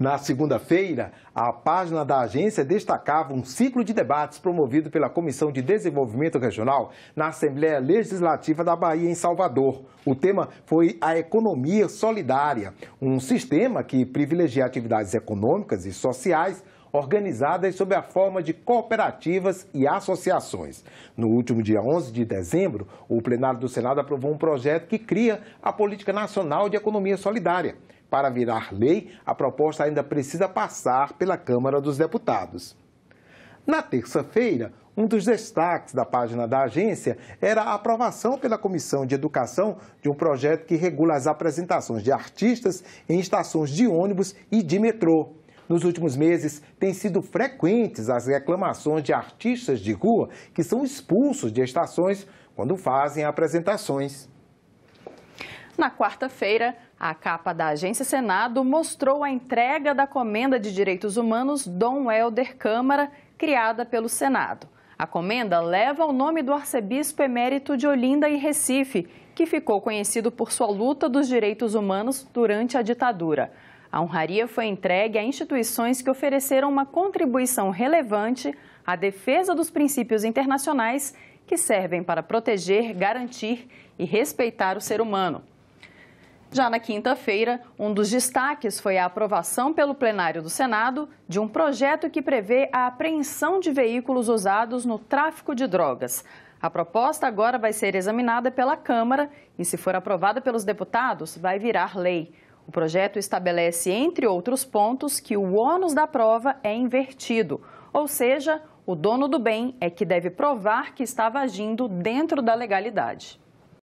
Na segunda-feira, a página da agência destacava um ciclo de debates promovido pela Comissão de Desenvolvimento Regional na Assembleia Legislativa da Bahia, em Salvador. O tema foi a economia solidária, um sistema que privilegia atividades econômicas e sociais organizadas sob a forma de cooperativas e associações. No último dia 11 de dezembro, o plenário do Senado aprovou um projeto que cria a Política Nacional de Economia Solidária para virar lei, a proposta ainda precisa passar pela Câmara dos Deputados. Na terça-feira, um dos destaques da página da agência era a aprovação pela Comissão de Educação de um projeto que regula as apresentações de artistas em estações de ônibus e de metrô. Nos últimos meses, têm sido frequentes as reclamações de artistas de rua que são expulsos de estações quando fazem apresentações. Na quarta-feira, a capa da Agência Senado mostrou a entrega da Comenda de Direitos Humanos Dom Helder Câmara, criada pelo Senado. A comenda leva o nome do arcebispo emérito de Olinda e Recife, que ficou conhecido por sua luta dos direitos humanos durante a ditadura. A honraria foi entregue a instituições que ofereceram uma contribuição relevante à defesa dos princípios internacionais que servem para proteger, garantir e respeitar o ser humano. Já na quinta-feira, um dos destaques foi a aprovação pelo plenário do Senado de um projeto que prevê a apreensão de veículos usados no tráfico de drogas. A proposta agora vai ser examinada pela Câmara e, se for aprovada pelos deputados, vai virar lei. O projeto estabelece, entre outros pontos, que o ônus da prova é invertido, ou seja, o dono do bem é que deve provar que estava agindo dentro da legalidade.